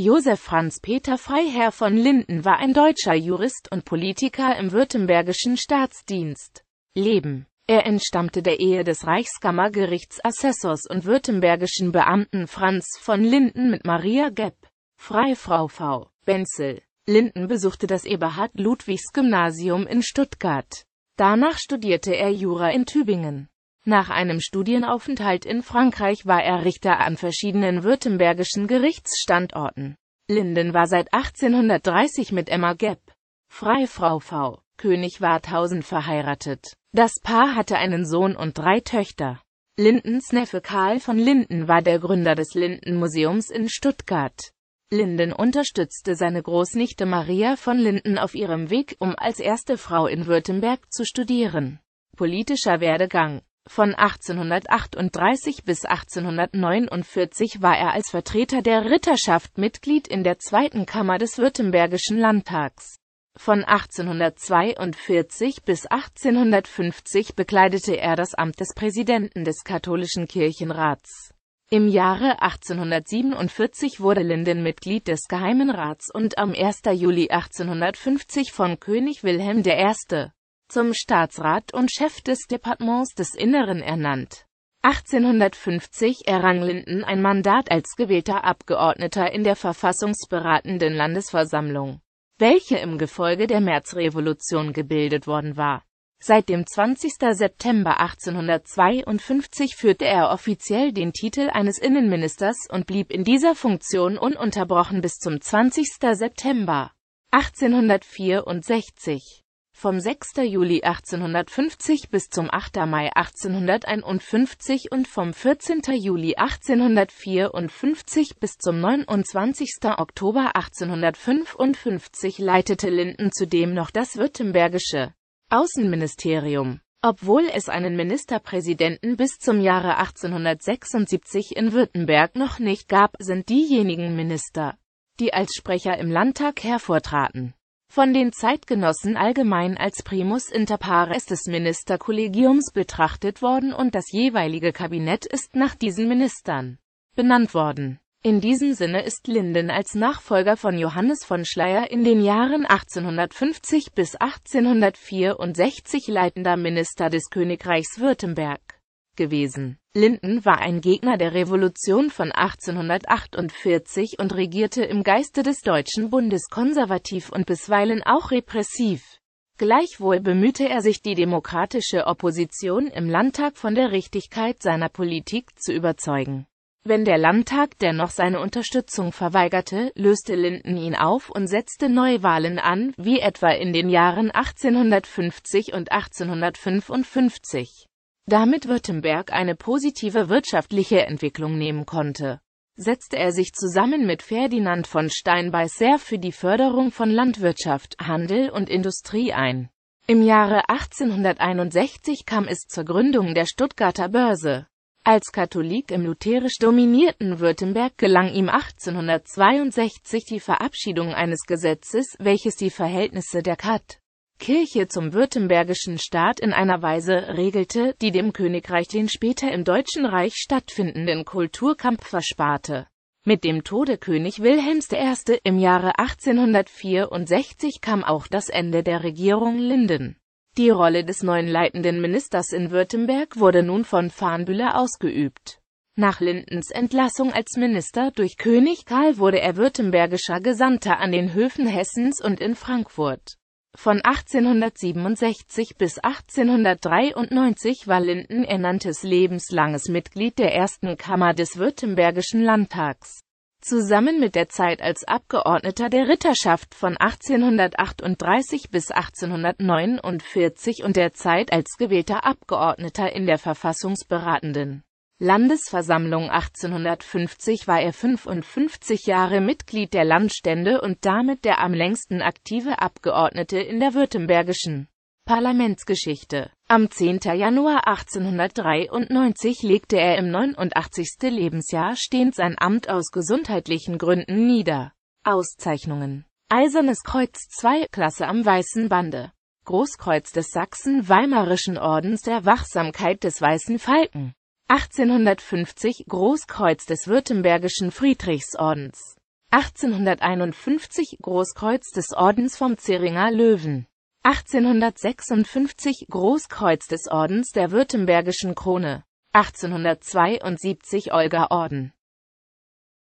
Josef Franz Peter Freiherr von Linden war ein deutscher Jurist und Politiker im württembergischen Staatsdienst. Leben er entstammte der Ehe des Reichskammergerichtsassessors und württembergischen Beamten Franz von Linden mit Maria Gepp. Freifrau V. Benzel. Linden besuchte das Eberhard-Ludwigs-Gymnasium in Stuttgart. Danach studierte er Jura in Tübingen. Nach einem Studienaufenthalt in Frankreich war er Richter an verschiedenen württembergischen Gerichtsstandorten. Linden war seit 1830 mit Emma Gepp, Freifrau V. König Warthausen verheiratet. Das Paar hatte einen Sohn und drei Töchter. Lindens Neffe Karl von Linden war der Gründer des Linden-Museums in Stuttgart. Linden unterstützte seine Großnichte Maria von Linden auf ihrem Weg, um als erste Frau in Württemberg zu studieren. Politischer Werdegang von 1838 bis 1849 war er als Vertreter der Ritterschaft Mitglied in der Zweiten Kammer des Württembergischen Landtags. Von 1842 bis 1850 bekleidete er das Amt des Präsidenten des katholischen Kirchenrats. Im Jahre 1847 wurde Linden Mitglied des Geheimen Rats und am 1. Juli 1850 von König Wilhelm I zum Staatsrat und Chef des Departements des Inneren ernannt. 1850 errang Linden ein Mandat als gewählter Abgeordneter in der verfassungsberatenden Landesversammlung, welche im Gefolge der Märzrevolution gebildet worden war. Seit dem 20. September 1852 führte er offiziell den Titel eines Innenministers und blieb in dieser Funktion ununterbrochen bis zum 20. September 1864 vom 6. Juli 1850 bis zum 8. Mai 1851 und vom 14. Juli 1854 bis zum 29. Oktober 1855 leitete Linden zudem noch das württembergische Außenministerium. Obwohl es einen Ministerpräsidenten bis zum Jahre 1876 in Württemberg noch nicht gab, sind diejenigen Minister, die als Sprecher im Landtag hervortraten von den Zeitgenossen allgemein als primus inter pares des Ministerkollegiums betrachtet worden und das jeweilige Kabinett ist nach diesen Ministern benannt worden. In diesem Sinne ist Linden als Nachfolger von Johannes von Schleyer in den Jahren 1850 bis 1864 leitender Minister des Königreichs Württemberg gewesen. Linden war ein Gegner der Revolution von 1848 und regierte im Geiste des Deutschen Bundes konservativ und bisweilen auch repressiv. Gleichwohl bemühte er sich, die demokratische Opposition im Landtag von der Richtigkeit seiner Politik zu überzeugen. Wenn der Landtag dennoch seine Unterstützung verweigerte, löste Linden ihn auf und setzte Neuwahlen an, wie etwa in den Jahren 1850 und 1855 damit Württemberg eine positive wirtschaftliche Entwicklung nehmen konnte setzte er sich zusammen mit Ferdinand von Steinbeiß für die Förderung von Landwirtschaft, Handel und Industrie ein. Im Jahre 1861 kam es zur Gründung der Stuttgarter Börse. Als Katholik im lutherisch dominierten Württemberg gelang ihm 1862 die Verabschiedung eines Gesetzes, welches die Verhältnisse der KAT Kirche zum württembergischen Staat in einer Weise regelte, die dem Königreich den später im Deutschen Reich stattfindenden Kulturkampf versparte. Mit dem Tode König Wilhelms I. im Jahre 1864 kam auch das Ende der Regierung Linden. Die Rolle des neuen leitenden Ministers in Württemberg wurde nun von Farnbühler ausgeübt. Nach Lindens Entlassung als Minister durch König Karl wurde er württembergischer Gesandter an den Höfen Hessens und in Frankfurt. Von 1867 bis 1893 war Linden ernanntes lebenslanges Mitglied der ersten Kammer des Württembergischen Landtags. Zusammen mit der Zeit als Abgeordneter der Ritterschaft von 1838 bis 1849 und der Zeit als gewählter Abgeordneter in der verfassungsberatenden Landesversammlung 1850 war er 55 Jahre Mitglied der Landstände und damit der am längsten aktive Abgeordnete in der württembergischen Parlamentsgeschichte. Am 10. Januar 1893 legte er im 89. Lebensjahr stehend sein Amt aus gesundheitlichen Gründen nieder. Auszeichnungen Eisernes Kreuz 2 Klasse am Weißen Bande Großkreuz des Sachsen-Weimarischen Ordens der Wachsamkeit des Weißen Falken 1850 Großkreuz des Württembergischen Friedrichsordens. 1851 Großkreuz des Ordens vom Zeringer Löwen. 1856 Großkreuz des Ordens der Württembergischen Krone. 1872 Olga Orden.